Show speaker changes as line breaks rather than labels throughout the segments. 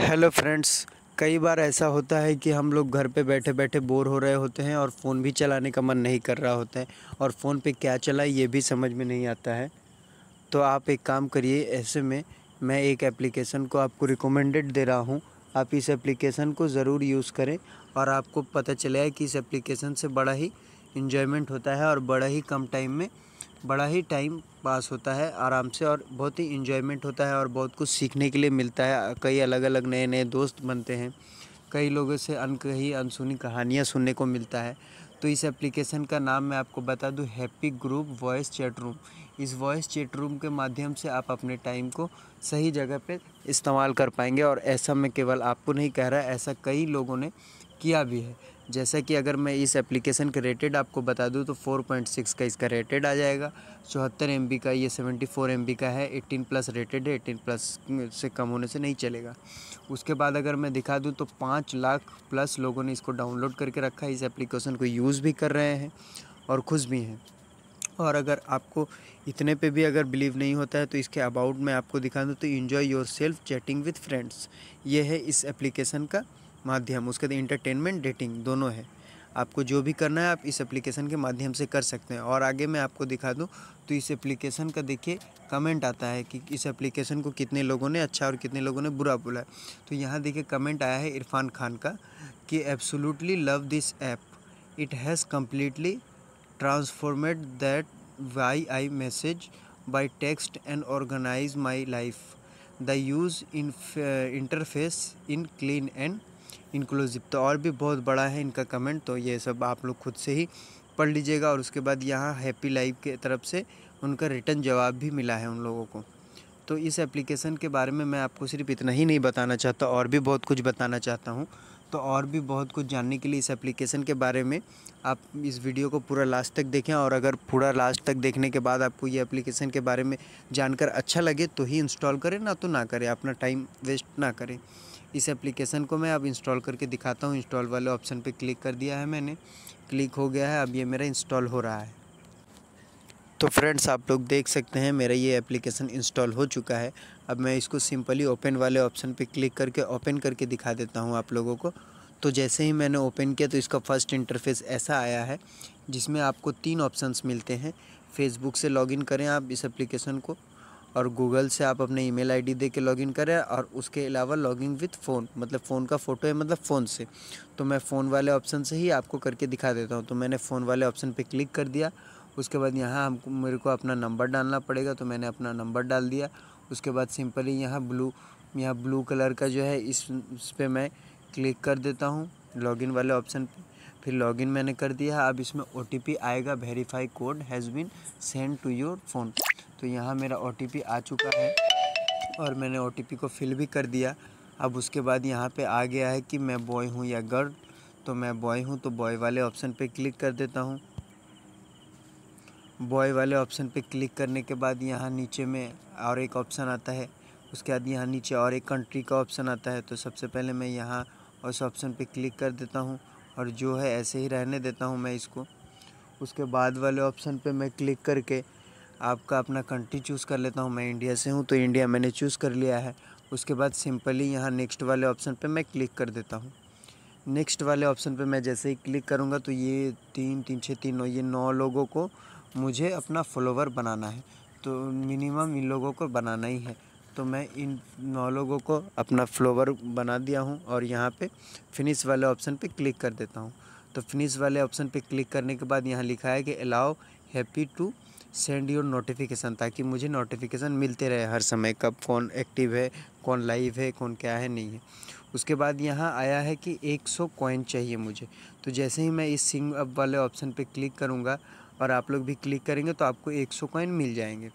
Hello friends कई बार ऐसा होता है कि हम लोग घर पे बैठे बैठे बोर हो रहे होते हैं और फ़ोन भी चलाने का मन नहीं कर रहा होता है और फ़ोन पे क्या चला ये भी समझ में नहीं आता है तो आप एक काम करिए ऐसे में मैं एक एप्लीकेशन को आपको रिकमेंडेड दे रहा हूँ आप इस एप्लीकेशन को ज़रूर यूज़ करें और आपको पता चले कि इस एप्लीकेशन से बड़ा ही इन्जॉयमेंट होता है और बड़ा ही कम टाइम में बड़ा ही टाइम पास होता है आराम से और बहुत ही इन्जॉयमेंट होता है और बहुत कुछ सीखने के लिए मिलता है कई अलग अलग नए नए दोस्त बनते हैं कई लोगों से अनकही अनसुनी कहानियाँ सुनने को मिलता है तो इस एप्लीकेशन का नाम मैं आपको बता दूँ happy group voice chat room इस वॉइस चैट रूम के माध्यम से आप अपने टाइम को सही जगह पे इस्तेमाल कर पाएंगे और ऐसा मैं केवल आपको नहीं कह रहा ऐसा कई लोगों ने किया भी है जैसा कि अगर मैं इस एप्लीकेशन का रेटेड आपको बता दूं तो 4.6 का इसका रेटेड आ जाएगा चौहत्तर एम का ये 74 एम का है 18 प्लस रेटेड है एटीन प्लस से कम होने से नहीं चलेगा उसके बाद अगर मैं दिखा दूं तो पाँच लाख प्लस लोगों ने इसको डाउनलोड करके रखा है इस एप्लीकेशन को यूज़ भी कर रहे हैं और खुश भी हैं और अगर आपको इतने पे भी अगर बिलीव नहीं होता है तो इसके अबाउट में आपको दिखा दूँ तो enjoy yourself chatting with friends ये है इस एप्लीकेशन का माध्यम उसके बाद इंटरटेनमेंट डेटिंग दोनों है आपको जो भी करना है आप इस एप्लीकेशन के माध्यम से कर सकते हैं और आगे मैं आपको दिखा दूं तो इस एप्लीकेशन का देखिए कमेंट आता है कि इस एप्लीकेशन को कितने लोगों ने अच्छा और कितने लोगों ने बुरा बोला है तो यहाँ देखिए कमेंट आया है इरफान खान का कि absolutely love this app it has completely transformed that way I message by text and organise my life the use in interface in clean and inclusive तो और भी बहुत बड़ा है इनका कमेंट तो ये सब आप लोग खुद से ही पढ़ लीजिएगा और उसके बाद यहाँ हैप्पी लाइफ के तरफ से उनका रिटर्न जवाब भी मिला है उन लोगों को तो इस एप्लीकेशन के बारे में मैं आपको सिर्फ इतना ही नहीं बताना चाहता और भी बहुत कुछ बताना चाहता हूँ तो और भी बहुत कुछ जानने के लिए इस एप्लीकेशन के बारे में आप इस वीडियो को पूरा लास्ट तक देखें और अगर पूरा लास्ट तक देखने के बाद आपको ये एप्लीकेशन के बारे में जानकर अच्छा लगे तो ही इंस्टॉल करें ना तो ना करें अपना टाइम वेस्ट ना करें इस एप्लीकेशन को मैं अब इंस्टॉल करके दिखाता हूँ इंस्टॉल वाले ऑप्शन पे क्लिक कर दिया है मैंने क्लिक हो गया है अब ये मेरा इंस्टॉल हो रहा है तो फ्रेंड्स आप लोग देख सकते हैं मेरा ये एप्लीकेशन इंस्टॉल हो चुका है अब मैं इसको सिंपली ओपन वाले ऑप्शन पे क्लिक करके ओपन करके दिखा देता हूँ आप लोगों को तो जैसे ही मैंने ओपन किया तो इसका फ़र्स्ट इंटरफेस ऐसा आया है जिसमें आपको तीन ऑप्शंस मिलते हैं फेसबुक से लॉगिन करें आप इस एप्लीकेशन को और गूगल से आप अपने ईमेल आईडी दे के लॉगिन करें और उसके अलावा लॉगिन विथ फ़ोन मतलब फ़ोन का फ़ोटो है मतलब फ़ोन से तो मैं फ़ोन वाले ऑप्शन से ही आपको करके दिखा देता हूँ तो मैंने फ़ोन वाले ऑप्शन पे क्लिक कर दिया उसके बाद यहाँ हमको मेरे को अपना नंबर डालना पड़ेगा तो मैंने अपना नंबर डाल दिया उसके बाद सिंपली यहाँ ब्लू यहाँ ब्लू कलर का जो है इस इस पर मैं क्लिक कर देता हूँ लॉगिन वाले ऑप्शन पर फिर लॉगिन मैंने कर दिया अब इसमें ओ आएगा verify code has been send to your phone तो यहाँ मेरा ओ आ चुका है और मैंने ओ को फिल भी कर दिया अब उसके बाद यहाँ पे आ गया है कि मैं बॉय हूँ या गर्ल तो मैं बॉय हूँ तो बॉय वाले ऑप्शन पे क्लिक कर देता हूँ बॉय वाले ऑप्शन पे क्लिक करने के बाद यहाँ नीचे में और एक ऑप्शन आता है उसके बाद यहाँ नीचे और एक कंट्री का ऑप्शन आता है तो सबसे पहले मैं यहाँ उस ऑप्शन पे क्लिक कर देता हूँ और जो है ऐसे ही रहने देता हूँ मैं इसको उसके बाद वाले ऑप्शन पर मैं क्लिक करके आपका अपना कंट्री चूज़ कर लेता हूँ मैं इंडिया से हूँ तो इंडिया मैंने चूज़ कर लिया है उसके बाद सिंपली यहाँ नेक्स्ट वाले ऑप्शन पर मैं क्लिक कर देता हूँ नेक्स्ट वाले ऑप्शन पर मैं जैसे ही क्लिक करूँगा तो ये तीन तीन छः तीन नौ ये नौ लोगों को मुझे अपना फॉलोवर बनाना है तो मिनिमम इन लोगों को बनाना ही है तो मैं इन नौ लोगों को अपना फ्लोवर बना दिया हूँ और यहाँ पे फिनिश वाले ऑप्शन पे क्लिक कर देता हूँ तो फिनिश वाले ऑप्शन पे क्लिक करने के बाद यहाँ लिखा है कि allow happy to send your notification ताकि मुझे नोटिफिकेशन मिलते रहे हर समय कब कौन एक्टिव है कौन लाइव है कौन क्या है नहीं है उसके बाद यहाँ आया है कि 100 सौ कॉइन चाहिए मुझे तो जैसे ही मैं इस सिंग अप वाले ऑप्शन पे क्लिक करूँगा और आप लोग भी क्लिक करेंगे तो आपको 100 सौ कॉइन मिल जाएंगे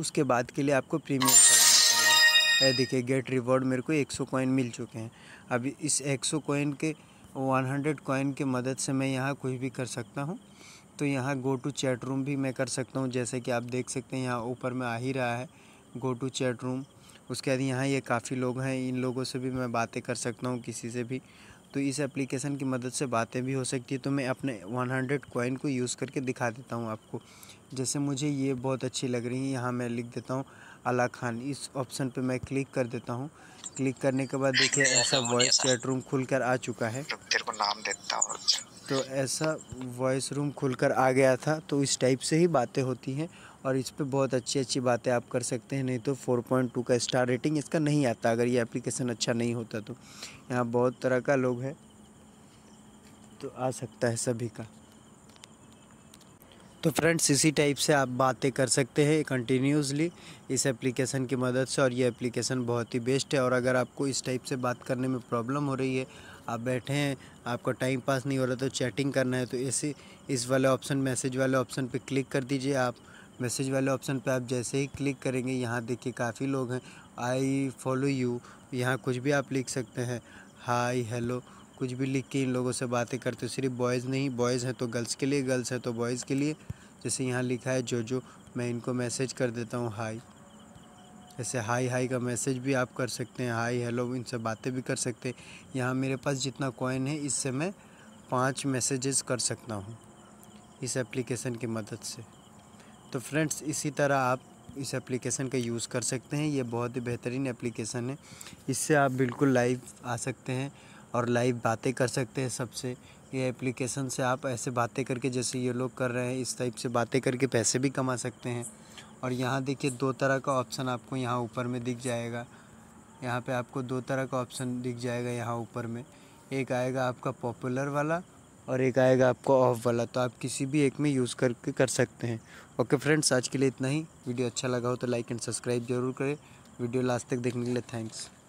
उसके बाद के लिए आपको प्रीमियम करवाना देखिए गेट रिवॉर्ड मेरे को एक सौ कॉइन मिल चुके हैं अब इस एक सौ कॉइन के वन कॉइन के मदद से मैं यहाँ कुछ भी कर सकता हूँ तो यहाँ गो टू चैट रूम भी मैं कर सकता हूँ जैसे कि आप देख सकते हैं यहाँ ऊपर में आ ही रहा है गो टू चैट रूम उसके बाद यहाँ ये काफ़ी लोग हैं इन लोगों से भी मैं बातें कर सकता हूँ किसी से भी तो इस एप्लीकेशन की मदद से बातें भी हो सकती है तो मैं अपने 100 कोइन को यूज़ करके दिखा देता हूँ आपको जैसे मुझे ये बहुत अच्छी लग रही है यहाँ मैं लिख देता हूँ अला खान इस ऑप्शन पे मैं क्लिक कर देता हूँ क्लिक करने के बाद देखिए ऐसा वॉइस चैट रूम खुल कर आ चुका है तेरे को नाम देता हूँ अच्छा। तो ऐसा वॉइस रूम खुल कर आ गया था तो इस टाइप से ही बातें होती हैं और इस पर बहुत अच्छी अच्छी बातें आप कर सकते हैं नहीं तो 4.2 का स्टार रेटिंग इसका नहीं आता अगर ये एप्लीकेशन अच्छा नहीं होता तो यहाँ बहुत तरह का लोग है तो आ सकता है सभी का तो फ्रेंड्स इसी टाइप से आप बातें कर सकते हैं कंटिन्यूसली इस एप्लीकेशन की मदद से और ये एप्लीकेशन बहुत ही बेस्ट है और अगर आपको इस टाइप से बात करने में प्रॉब्लम हो रही है आप बैठे हैं आपका टाइम पास नहीं हो रहा तो चैटिंग करना है तो इसी इस वाले ऑप्शन मैसेज वाले ऑप्शन पर क्लिक कर दीजिए आप मैसेज वाले ऑप्शन पर आप जैसे ही क्लिक करेंगे यहाँ देखिए काफ़ी लोग हैं आई फॉलो यू यहाँ कुछ भी आप लिख सकते हैं हाई हेलो कुछ भी लिख के इन लोगों से बातें करते हो सिर्फ बॉयज़ नहीं बॉयज़ हैं तो गर्ल्स के लिए गर्ल्स हैं तो बॉयज़ के लिए जैसे यहाँ लिखा है जो जो मैं इनको मैसेज कर देता हूँ हाई जैसे हाई हाई का मैसेज भी आप कर सकते हैं हाई हेलो इनसे बातें भी कर सकते हैं यहाँ मेरे पास जितना कॉइन है इससे मैं पाँच मैसेजेस कर सकता हूँ इस एप्लीकेशन की मदद से तो फ्रेंड्स इसी तरह आप इस एप्लीकेशन का यूज़ कर सकते हैं ये बहुत ही बेहतरीन एप्लीकेशन है इससे आप बिल्कुल लाइव आ सकते हैं और लाइव बातें कर सकते हैं सबसे ये एप्लीकेशन से आप ऐसे बातें करके जैसे ये लोग कर रहे हैं इस टाइप से बातें करके पैसे भी कमा सकते हैं और यहाँ देखिए दो तरह का ऑप्शन आपको यहाँ ऊपर में दिख जाएगा यहाँ पे आपको दो तरह का ऑप्शन दिख जाएगा यहाँ ऊपर में एक आएगा आपका पॉपुलर वाला और एक आएगा आपका ऑफ वाला तो आप किसी भी एक में यूज़ करके कर सकते हैं ओके फ्रेंड्स आज के लिए इतना ही वीडियो अच्छा लगा हो तो लाइक एंड सब्सक्राइब जरूर करें वीडियो लास्ट तक देखने के लिए थैंक्स